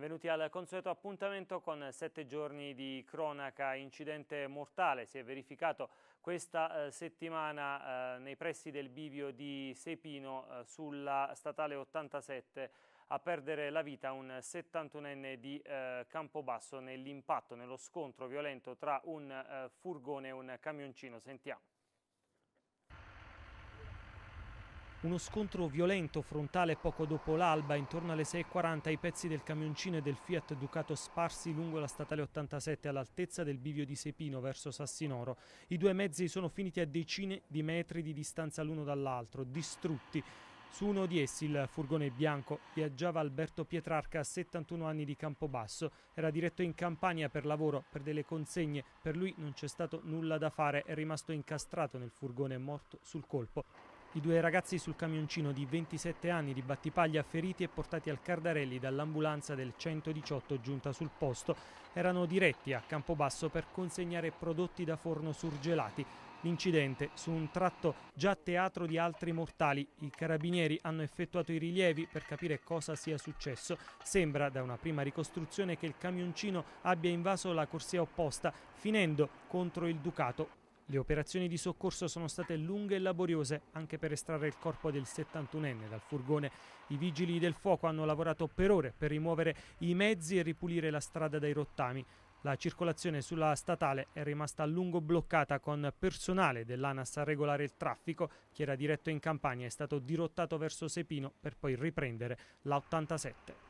benvenuti al consueto appuntamento con sette giorni di cronaca. Incidente mortale si è verificato questa eh, settimana eh, nei pressi del bivio di Sepino eh, sulla statale 87 a perdere la vita un 71enne di Campobasso nell'impatto, nello scontro violento tra un furgone e un camioncino. Sentiamo. Uno scontro violento frontale poco dopo l'alba, intorno alle 6.40 i pezzi del camioncino e del Fiat Ducato sparsi lungo la statale 87 all'altezza del bivio di Sepino verso Sassinoro. I due mezzi sono finiti a decine di metri di distanza l'uno dall'altro, distrutti. Su uno di essi, il furgone bianco, viaggiava Alberto Pietrarca, 71 anni di Campobasso. Era diretto in Campania per lavoro, per delle consegne. Per lui non c'è stato nulla da fare, è rimasto incastrato nel furgone morto sul colpo. I due ragazzi sul camioncino di 27 anni di Battipaglia feriti e portati al Cardarelli dall'ambulanza del 118 giunta sul posto erano diretti a Campobasso per consegnare prodotti da forno surgelati. L'incidente su un tratto già teatro di altri mortali. I carabinieri hanno effettuato i rilievi per capire cosa sia successo. Sembra da una prima ricostruzione che il camioncino abbia invaso la corsia opposta finendo contro il Ducato le operazioni di soccorso sono state lunghe e laboriose anche per estrarre il corpo del 71enne dal furgone. I vigili del fuoco hanno lavorato per ore per rimuovere i mezzi e ripulire la strada dai rottami. La circolazione sulla statale è rimasta a lungo bloccata con personale dell'ANAS a regolare il traffico Chi era diretto in campagna è stato dirottato verso Sepino per poi riprendere la 87.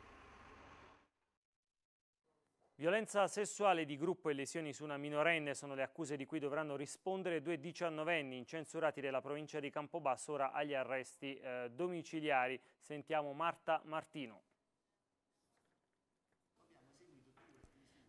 Violenza sessuale di gruppo e lesioni su una minorenne sono le accuse di cui dovranno rispondere due diciannovenni incensurati della provincia di Campobasso ora agli arresti eh, domiciliari. Sentiamo Marta Martino.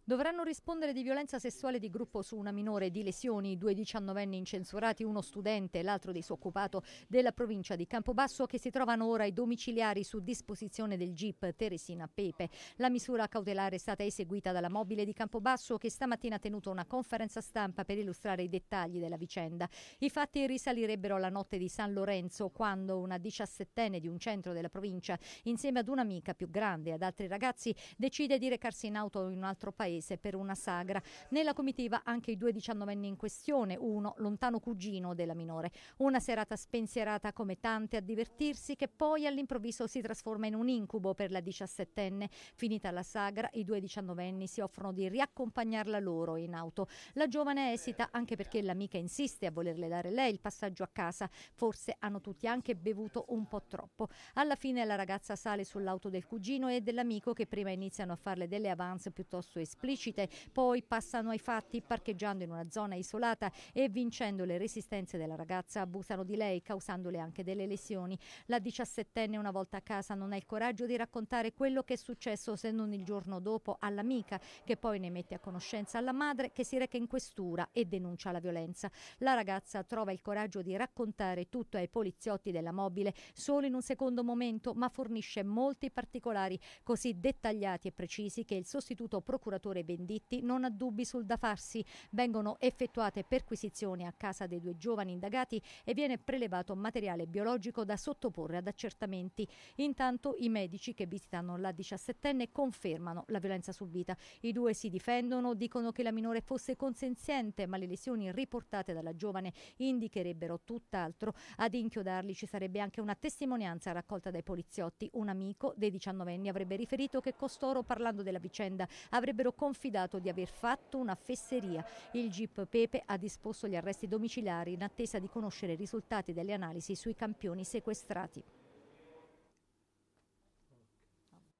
Dovranno rispondere di violenza sessuale di gruppo su una minore, di lesioni, due diciannovenni incensurati, uno studente e l'altro disoccupato della provincia di Campobasso che si trovano ora ai domiciliari su disposizione del GIP Teresina Pepe. La misura cautelare è stata eseguita dalla mobile di Campobasso che stamattina ha tenuto una conferenza stampa per illustrare i dettagli della vicenda. I fatti risalirebbero alla notte di San Lorenzo quando una diciassettenne di un centro della provincia insieme ad un'amica più grande e ad altri ragazzi decide di recarsi in auto in un altro paese paese per una sagra. Nella comitiva anche i due diciannovenni in questione, uno lontano cugino della minore. Una serata spensierata come tante a divertirsi che poi all'improvviso si trasforma in un incubo per la diciassettenne. Finita la sagra, i due diciannovenni si offrono di riaccompagnarla loro in auto. La giovane esita anche perché l'amica insiste a volerle dare lei il passaggio a casa. Forse hanno tutti anche bevuto un po' troppo. Alla fine la ragazza sale sull'auto del cugino e dell'amico che prima iniziano a farle delle avance piuttosto esplicitate esplicite, poi passano ai fatti parcheggiando in una zona isolata e vincendo le resistenze della ragazza abusano di lei causandole anche delle lesioni. La 17enne una volta a casa non ha il coraggio di raccontare quello che è successo se non il giorno dopo all'amica che poi ne mette a conoscenza alla madre che si reca in questura e denuncia la violenza. La ragazza trova il coraggio di raccontare tutto ai poliziotti della mobile solo in un secondo momento ma fornisce molti particolari così dettagliati e precisi che il sostituto procuratore senatore Benditti, non ha dubbi sul da farsi. Vengono effettuate perquisizioni a casa dei due giovani indagati e viene prelevato materiale biologico da sottoporre ad accertamenti. Intanto i medici che visitano la 17enne confermano la violenza subita. I due si difendono, dicono che la minore fosse consenziente, ma le lesioni riportate dalla giovane indicherebbero tutt'altro. Ad inchiodarli ci sarebbe anche una testimonianza raccolta dai poliziotti. Un amico dei 19 anni avrebbe riferito che costoro, parlando della vicenda, avrebbero confidato di aver fatto una fesseria. Il GIP Pepe ha disposto gli arresti domiciliari in attesa di conoscere i risultati delle analisi sui campioni sequestrati.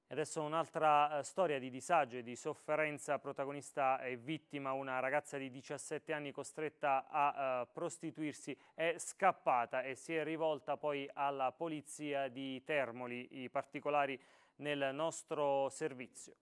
Adesso un'altra eh, storia di disagio e di sofferenza, protagonista e vittima, una ragazza di 17 anni costretta a eh, prostituirsi, è scappata e si è rivolta poi alla polizia di Termoli, i particolari nel nostro servizio.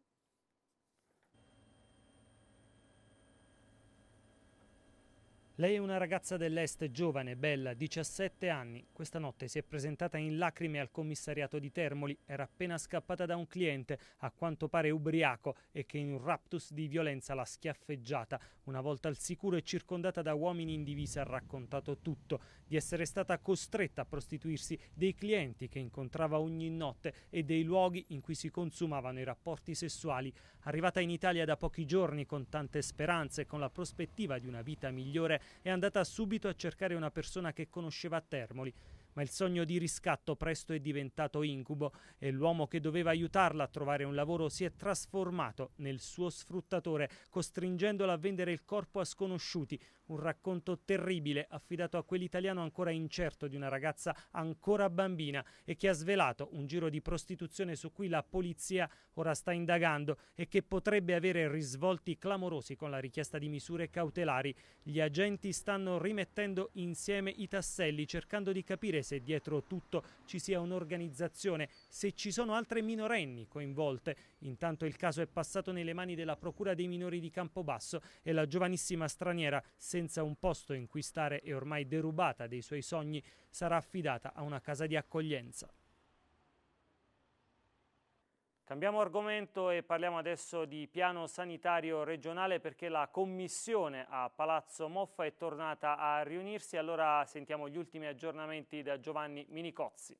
Lei è una ragazza dell'Est giovane, bella, 17 anni. Questa notte si è presentata in lacrime al commissariato di Termoli. Era appena scappata da un cliente, a quanto pare ubriaco, e che in un raptus di violenza l'ha schiaffeggiata. Una volta al sicuro e circondata da uomini in divisa ha raccontato tutto. Di essere stata costretta a prostituirsi, dei clienti che incontrava ogni notte e dei luoghi in cui si consumavano i rapporti sessuali. Arrivata in Italia da pochi giorni con tante speranze e con la prospettiva di una vita migliore, è andata subito a cercare una persona che conosceva a Termoli, ma il sogno di riscatto presto è diventato incubo e l'uomo che doveva aiutarla a trovare un lavoro si è trasformato nel suo sfruttatore, costringendola a vendere il corpo a sconosciuti, un racconto terribile affidato a quell'italiano ancora incerto di una ragazza ancora bambina e che ha svelato un giro di prostituzione su cui la polizia ora sta indagando e che potrebbe avere risvolti clamorosi con la richiesta di misure cautelari. Gli agenti stanno rimettendo insieme i tasselli cercando di capire se dietro tutto ci sia un'organizzazione, se ci sono altre minorenni coinvolte Intanto il caso è passato nelle mani della Procura dei minori di Campobasso e la giovanissima straniera, senza un posto in cui stare e ormai derubata dei suoi sogni, sarà affidata a una casa di accoglienza. Cambiamo argomento e parliamo adesso di piano sanitario regionale perché la commissione a Palazzo Moffa è tornata a riunirsi. Allora sentiamo gli ultimi aggiornamenti da Giovanni Minicozzi.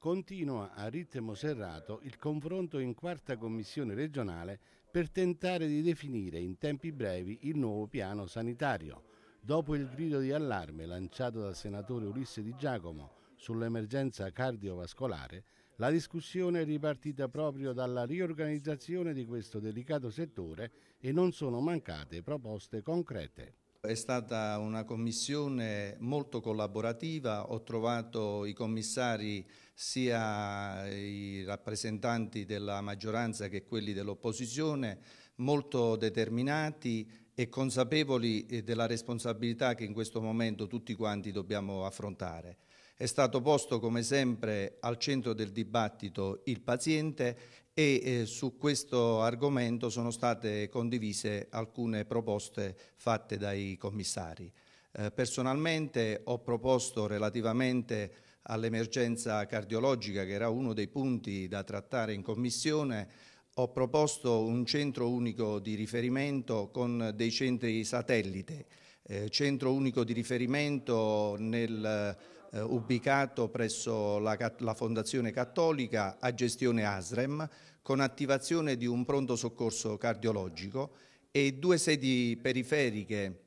continua a ritmo serrato il confronto in quarta commissione regionale per tentare di definire in tempi brevi il nuovo piano sanitario. Dopo il grido di allarme lanciato dal senatore Ulisse Di Giacomo sull'emergenza cardiovascolare, la discussione è ripartita proprio dalla riorganizzazione di questo delicato settore e non sono mancate proposte concrete. È stata una commissione molto collaborativa, ho trovato i commissari sia i rappresentanti della maggioranza che quelli dell'opposizione molto determinati e consapevoli eh, della responsabilità che in questo momento tutti quanti dobbiamo affrontare. È stato posto come sempre al centro del dibattito il paziente e eh, su questo argomento sono state condivise alcune proposte fatte dai commissari. Eh, personalmente ho proposto relativamente all'emergenza cardiologica, che era uno dei punti da trattare in Commissione, ho proposto un centro unico di riferimento con dei centri satellite, eh, centro unico di riferimento nel eh, ubicato presso la, la Fondazione Cattolica a gestione ASREM con attivazione di un pronto soccorso cardiologico e due sedi periferiche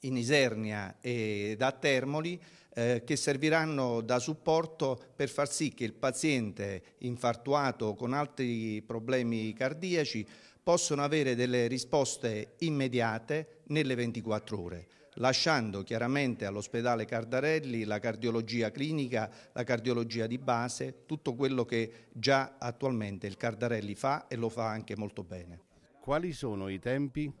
in Isernia e da Termoli eh, che serviranno da supporto per far sì che il paziente infartuato con altri problemi cardiaci possano avere delle risposte immediate nelle 24 ore lasciando chiaramente all'ospedale Cardarelli la cardiologia clinica, la cardiologia di base, tutto quello che già attualmente il Cardarelli fa e lo fa anche molto bene. Quali sono i tempi?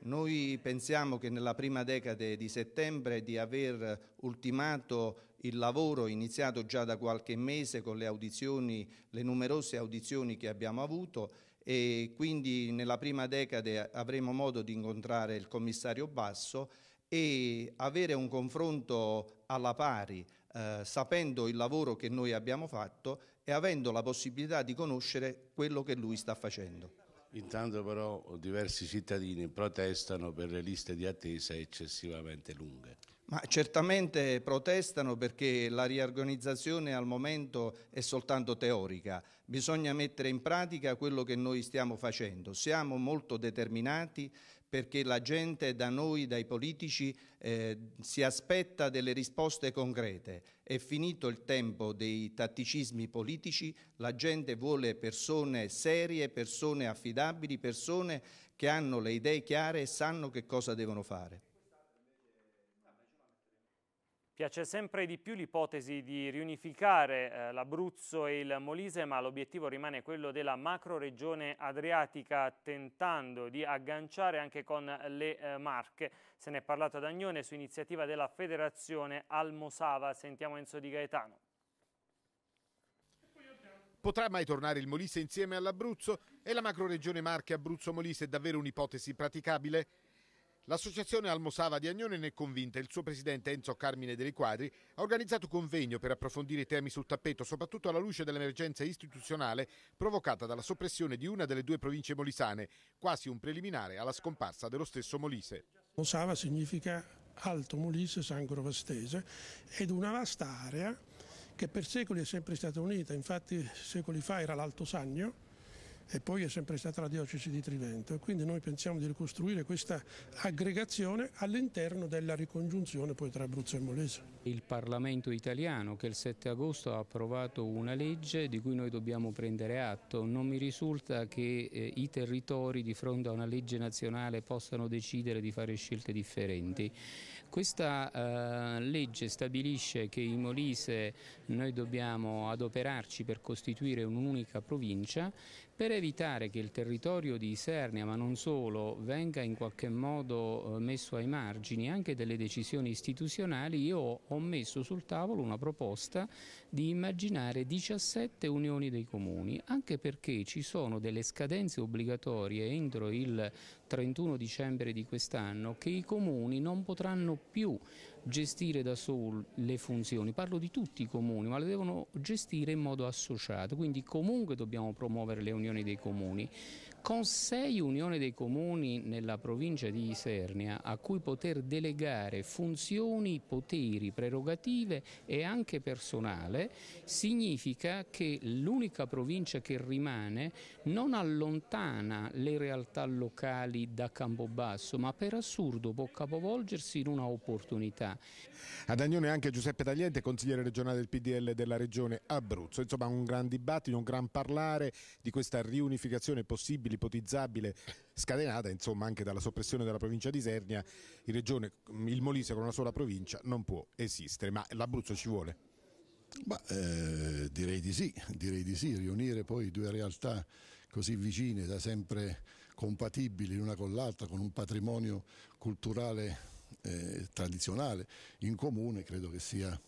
Noi pensiamo che nella prima decade di settembre di aver ultimato il lavoro iniziato già da qualche mese con le audizioni, le numerose audizioni che abbiamo avuto e quindi nella prima decade avremo modo di incontrare il commissario Basso e avere un confronto alla pari, eh, sapendo il lavoro che noi abbiamo fatto e avendo la possibilità di conoscere quello che lui sta facendo. Intanto però diversi cittadini protestano per le liste di attesa eccessivamente lunghe. Ma certamente protestano perché la riorganizzazione al momento è soltanto teorica, bisogna mettere in pratica quello che noi stiamo facendo. Siamo molto determinati, perché la gente da noi, dai politici, eh, si aspetta delle risposte concrete. È finito il tempo dei tatticismi politici, la gente vuole persone serie, persone affidabili, persone che hanno le idee chiare e sanno che cosa devono fare. Piace sempre di più l'ipotesi di riunificare eh, l'Abruzzo e il Molise, ma l'obiettivo rimane quello della macro-regione adriatica, tentando di agganciare anche con le eh, Marche. Se ne è parlato ad Agnone su iniziativa della Federazione Almosava. Sentiamo Enzo Di Gaetano. Potrà mai tornare il Molise insieme all'Abruzzo? E la macro regione Marche Abruzzo-Molise è davvero un'ipotesi praticabile? L'associazione Almosava di Agnone ne è convinta. Il suo presidente Enzo Carmine Dei Quadri ha organizzato un convegno per approfondire i temi sul tappeto, soprattutto alla luce dell'emergenza istituzionale provocata dalla soppressione di una delle due province molisane, quasi un preliminare alla scomparsa dello stesso Molise. Almosava significa Alto Molise Sangro Vastese ed una vasta area che per secoli è sempre stata unita, infatti secoli fa era l'Alto Sannio e poi è sempre stata la diocesi di Trivento. Quindi noi pensiamo di ricostruire questa aggregazione all'interno della ricongiunzione poi tra Abruzzo e Molise. Il Parlamento italiano che il 7 agosto ha approvato una legge di cui noi dobbiamo prendere atto. Non mi risulta che eh, i territori di fronte a una legge nazionale possano decidere di fare scelte differenti. Questa eh, legge stabilisce che in Molise noi dobbiamo adoperarci per costituire un'unica provincia per evitare che il territorio di Isernia, ma non solo, venga in qualche modo eh, messo ai margini anche delle decisioni istituzionali, io ho messo sul tavolo una proposta di immaginare 17 unioni dei comuni, anche perché ci sono delle scadenze obbligatorie entro il 31 dicembre di quest'anno che i comuni non potranno più gestire da soli le funzioni, parlo di tutti i comuni, ma le devono gestire in modo associato, quindi comunque dobbiamo promuovere le unioni dei comuni, con sei unioni dei comuni nella provincia di Isernia a cui poter delegare funzioni, poteri, prerogative e anche personale, significa che l'unica provincia che rimane non allontana le realtà locali da Campobasso, ma per assurdo può capovolgersi in una opportunità. Ad Agnone anche Giuseppe Tagliente, consigliere regionale del PDL della regione Abruzzo. Insomma un gran dibattito, un gran parlare di questa riunificazione possibile ipotizzabile scatenata insomma anche dalla soppressione della provincia di Sernia in regione il Molise con una sola provincia non può esistere ma l'Abruzzo ci vuole? Bah, eh, direi di sì, direi di sì, riunire poi due realtà così vicine, da sempre compatibili l'una con l'altra, con un patrimonio culturale eh, tradizionale in comune, credo che sia,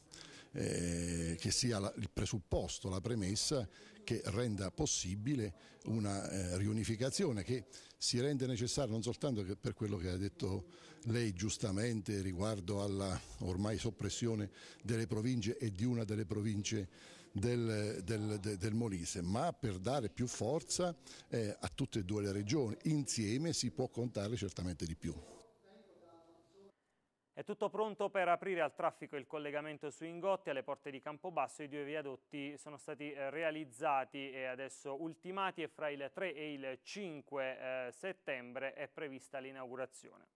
eh, che sia la, il presupposto, la premessa che renda possibile una eh, riunificazione che si rende necessaria non soltanto per quello che ha detto lei giustamente riguardo alla ormai soppressione delle province e di una delle province del, del, del, del Molise, ma per dare più forza eh, a tutte e due le regioni. Insieme si può contare certamente di più. È tutto pronto per aprire al traffico il collegamento su Ingotti alle porte di Campobasso. I due viadotti sono stati eh, realizzati e adesso ultimati e fra il 3 e il 5 eh, settembre è prevista l'inaugurazione.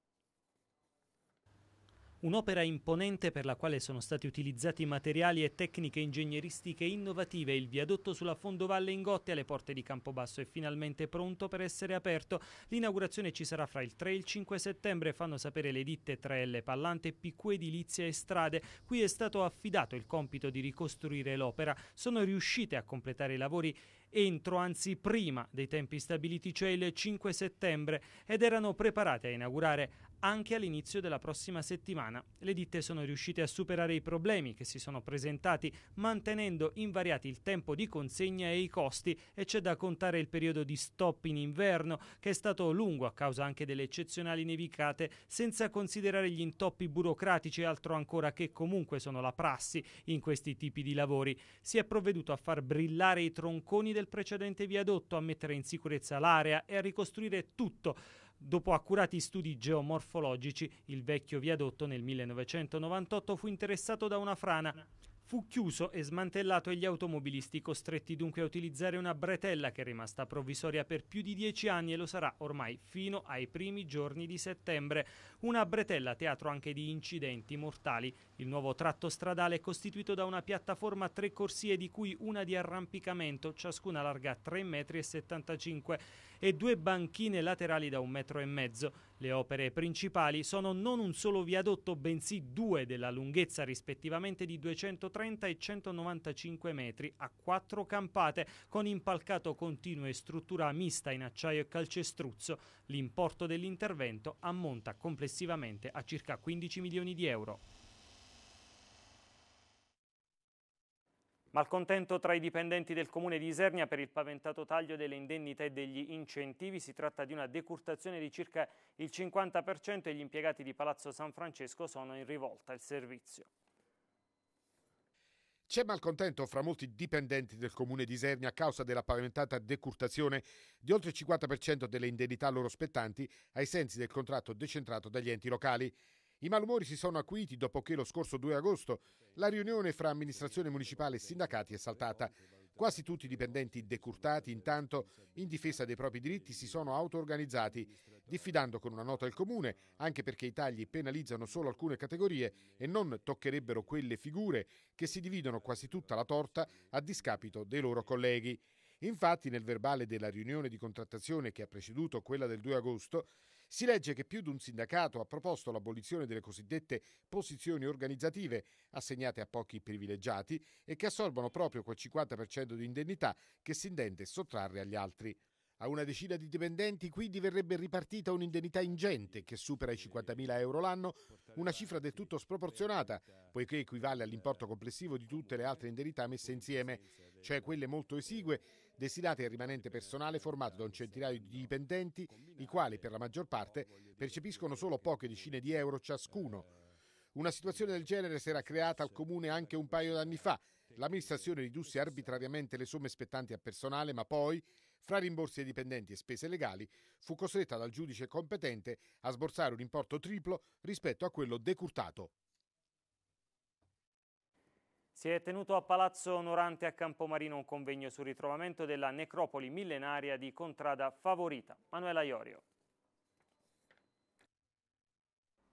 Un'opera imponente per la quale sono stati utilizzati materiali e tecniche ingegneristiche innovative. Il viadotto sulla fondovalle Ingotti alle porte di Campobasso è finalmente pronto per essere aperto. L'inaugurazione ci sarà fra il 3 e il 5 settembre, fanno sapere le ditte 3L, Pallante, PQ Edilizia e Strade. Qui è stato affidato il compito di ricostruire l'opera. Sono riuscite a completare i lavori entro, anzi prima dei tempi stabiliti, cioè il 5 settembre, ed erano preparate a inaugurare anche all'inizio della prossima settimana. Le ditte sono riuscite a superare i problemi che si sono presentati mantenendo invariati il tempo di consegna e i costi e c'è da contare il periodo di stop in inverno che è stato lungo a causa anche delle eccezionali nevicate senza considerare gli intoppi burocratici e altro ancora che comunque sono la prassi in questi tipi di lavori. Si è provveduto a far brillare i tronconi del precedente viadotto, a mettere in sicurezza l'area e a ricostruire tutto Dopo accurati studi geomorfologici, il vecchio viadotto nel 1998 fu interessato da una frana. Fu chiuso e smantellato e gli automobilisti costretti dunque a utilizzare una bretella che è rimasta provvisoria per più di dieci anni e lo sarà ormai fino ai primi giorni di settembre. Una bretella teatro anche di incidenti mortali. Il nuovo tratto stradale è costituito da una piattaforma a tre corsie di cui una di arrampicamento, ciascuna larga 3,75 metri e due banchine laterali da un metro e mezzo. Le opere principali sono non un solo viadotto, bensì due della lunghezza rispettivamente di 230 e 195 metri a quattro campate con impalcato continuo e struttura mista in acciaio e calcestruzzo. L'importo dell'intervento ammonta complessivamente a circa 15 milioni di euro. Malcontento tra i dipendenti del comune di Isernia per il paventato taglio delle indennità e degli incentivi, si tratta di una decurtazione di circa il 50% e gli impiegati di Palazzo San Francesco sono in rivolta al servizio. C'è malcontento fra molti dipendenti del comune di Isernia a causa della paventata decurtazione di oltre il 50% delle indennità loro spettanti ai sensi del contratto decentrato dagli enti locali. I malumori si sono acuiti dopo che lo scorso 2 agosto la riunione fra amministrazione municipale e sindacati è saltata. Quasi tutti i dipendenti decurtati, intanto, in difesa dei propri diritti, si sono auto-organizzati, diffidando con una nota il comune, anche perché i tagli penalizzano solo alcune categorie e non toccherebbero quelle figure che si dividono quasi tutta la torta a discapito dei loro colleghi. Infatti nel verbale della riunione di contrattazione che ha preceduto quella del 2 agosto si legge che più di un sindacato ha proposto l'abolizione delle cosiddette posizioni organizzative assegnate a pochi privilegiati e che assorbono proprio quel 50% di indennità che si intende sottrarre agli altri. A una decina di dipendenti quindi verrebbe ripartita un'indennità ingente che supera i 50.000 euro l'anno, una cifra del tutto sproporzionata, poiché equivale all'importo complessivo di tutte le altre indennità messe insieme, cioè quelle molto esigue destinati al rimanente personale formato da un centinaio di dipendenti, i quali per la maggior parte percepiscono solo poche decine di euro ciascuno. Una situazione del genere si era creata al comune anche un paio d'anni fa. L'amministrazione ridusse arbitrariamente le somme spettanti a personale, ma poi, fra rimborsi ai dipendenti e spese legali, fu costretta dal giudice competente a sborsare un importo triplo rispetto a quello decurtato si è tenuto a Palazzo Onorante a Campomarino un convegno sul ritrovamento della necropoli millenaria di Contrada Favorita. Manuela Iorio.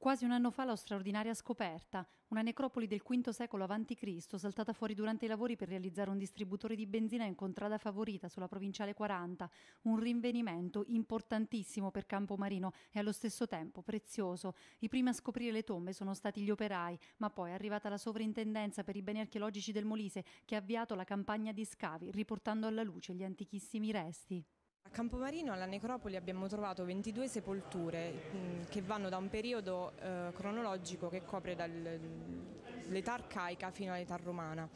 Quasi un anno fa la straordinaria scoperta, una necropoli del V secolo a.C. saltata fuori durante i lavori per realizzare un distributore di benzina in contrada favorita sulla provinciale 40, un rinvenimento importantissimo per Campomarino e allo stesso tempo prezioso. I primi a scoprire le tombe sono stati gli operai, ma poi è arrivata la sovrintendenza per i beni archeologici del Molise che ha avviato la campagna di scavi, riportando alla luce gli antichissimi resti. A Campomarino alla necropoli abbiamo trovato 22 sepolture mm, che vanno da un periodo eh, cronologico che copre dal l'età arcaica fino all'età romana.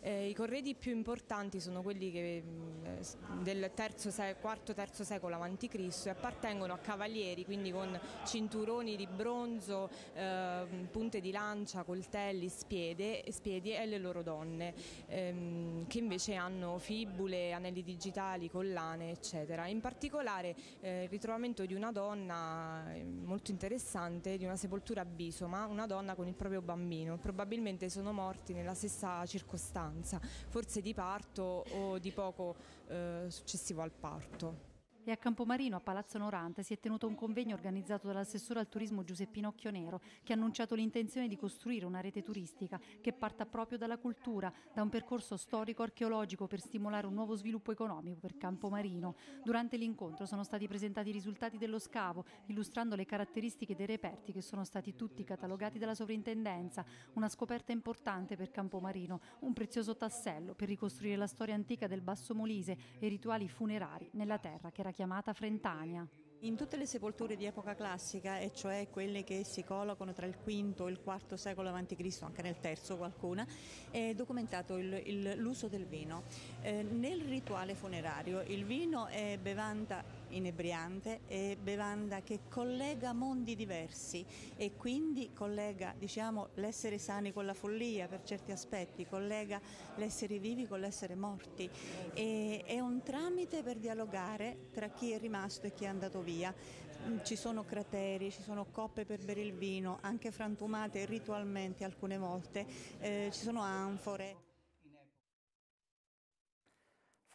Eh, I corredi più importanti sono quelli che, mm, del IV-III secolo a.C. e appartengono a cavalieri, quindi con cinturoni di bronzo, eh, punte di lancia, coltelli, spiede, spiedi e le loro donne, ehm, che invece hanno fibule, anelli digitali, collane, eccetera. In particolare eh, il ritrovamento di una donna eh, molto interessante, di una sepoltura a Bisoma, una donna con il proprio bambino, probabilmente probabilmente sono morti nella stessa circostanza, forse di parto o di poco eh, successivo al parto e a Campomarino, a Palazzo Norante, si è tenuto un convegno organizzato dall'assessore al turismo Giuseppino Occhionero, che ha annunciato l'intenzione di costruire una rete turistica che parta proprio dalla cultura, da un percorso storico-archeologico per stimolare un nuovo sviluppo economico per Campomarino. Durante l'incontro sono stati presentati i risultati dello scavo, illustrando le caratteristiche dei reperti che sono stati tutti catalogati dalla sovrintendenza, una scoperta importante per Campomarino, un prezioso tassello per ricostruire la storia antica del Basso Molise e i rituali funerari nella terra che era chiamata chiamata Frentania. In tutte le sepolture di epoca classica, e cioè quelle che si collocano tra il V e il IV secolo a.C., anche nel III qualcuna, è documentato il, il, l'uso del vino. Eh, nel rituale funerario il vino è bevanda inebriante è bevanda che collega mondi diversi e quindi collega diciamo, l'essere sani con la follia per certi aspetti, collega l'essere vivi con l'essere morti e è un tramite per dialogare tra chi è rimasto e chi è andato via. Mm, ci sono crateri, ci sono coppe per bere il vino, anche frantumate ritualmente alcune volte, eh, ci sono anfore.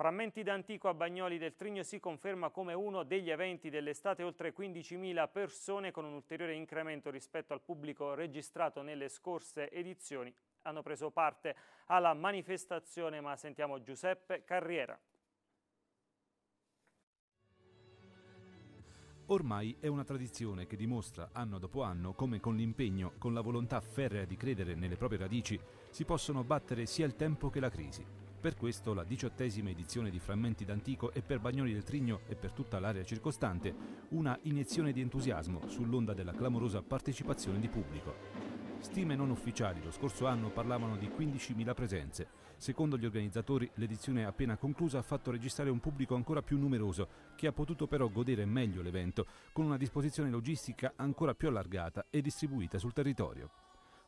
Frammenti d'antico a Bagnoli del Trigno si conferma come uno degli eventi dell'estate oltre 15.000 persone con un ulteriore incremento rispetto al pubblico registrato nelle scorse edizioni hanno preso parte alla manifestazione ma sentiamo Giuseppe Carriera. Ormai è una tradizione che dimostra anno dopo anno come con l'impegno, con la volontà ferrea di credere nelle proprie radici, si possono battere sia il tempo che la crisi. Per questo la diciottesima edizione di Frammenti d'Antico è per Bagnoli del Trigno e per tutta l'area circostante una iniezione di entusiasmo sull'onda della clamorosa partecipazione di pubblico. Stime non ufficiali lo scorso anno parlavano di 15.000 presenze. Secondo gli organizzatori, l'edizione appena conclusa ha fatto registrare un pubblico ancora più numeroso, che ha potuto però godere meglio l'evento, con una disposizione logistica ancora più allargata e distribuita sul territorio.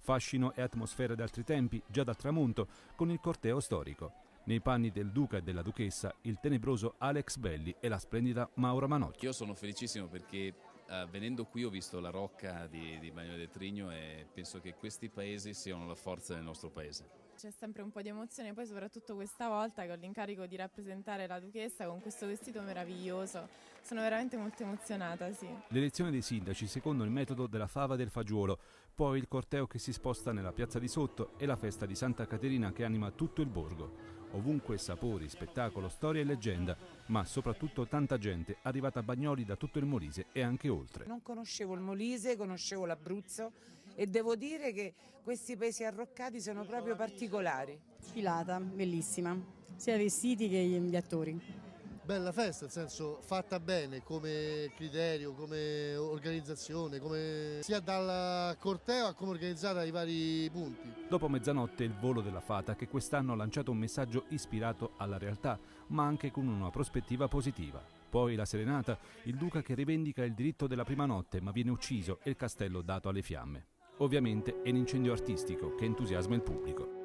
Fascino e atmosfera d'altri tempi, già dal tramonto, con il corteo storico. Nei panni del duca e della duchessa, il tenebroso Alex Belli e la splendida Maura Manocchi. Io sono felicissimo perché Uh, venendo qui ho visto la rocca di, di Bagno del Trigno e penso che questi paesi siano la forza del nostro paese. C'è sempre un po' di emozione, poi soprattutto questa volta che ho l'incarico di rappresentare la duchessa con questo vestito meraviglioso. Sono veramente molto emozionata, sì. L'elezione dei sindaci secondo il metodo della fava del fagiolo, poi il corteo che si sposta nella piazza di sotto e la festa di Santa Caterina che anima tutto il borgo. Ovunque sapori, spettacolo, storia e leggenda, ma soprattutto tanta gente arrivata a Bagnoli da tutto il Molise e anche oltre. Non conoscevo il Molise, conoscevo l'Abruzzo e devo dire che questi paesi arroccati sono proprio particolari. Filata, bellissima, sia i vestiti che gli attori bella festa, nel senso fatta bene come criterio, come organizzazione, come sia dalla corteo a come organizzata ai vari punti. Dopo mezzanotte il volo della Fata che quest'anno ha lanciato un messaggio ispirato alla realtà, ma anche con una prospettiva positiva. Poi la serenata, il duca che rivendica il diritto della prima notte ma viene ucciso e il castello dato alle fiamme. Ovviamente è un incendio artistico che entusiasma il pubblico.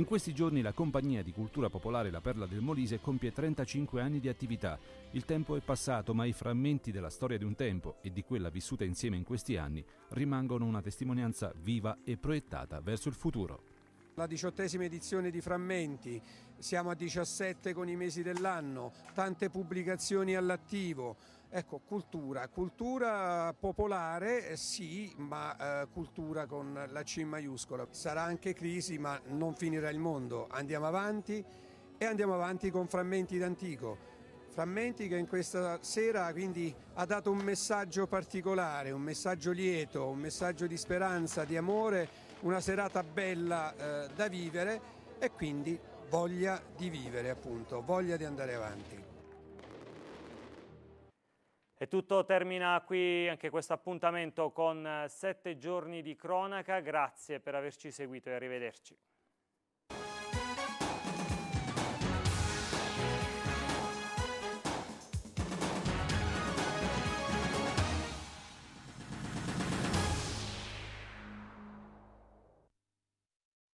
In questi giorni la compagnia di cultura popolare La Perla del Molise compie 35 anni di attività. Il tempo è passato, ma i frammenti della storia di un tempo e di quella vissuta insieme in questi anni rimangono una testimonianza viva e proiettata verso il futuro. La diciottesima edizione di Frammenti, siamo a 17 con i mesi dell'anno, tante pubblicazioni all'attivo, Ecco, cultura, cultura popolare eh, sì, ma eh, cultura con la C maiuscola. Sarà anche crisi, ma non finirà il mondo. Andiamo avanti e andiamo avanti con frammenti d'antico. Frammenti che in questa sera quindi ha dato un messaggio particolare, un messaggio lieto, un messaggio di speranza, di amore, una serata bella eh, da vivere e quindi voglia di vivere appunto, voglia di andare avanti. E tutto termina qui anche questo appuntamento con eh, sette giorni di cronaca. Grazie per averci seguito e arrivederci.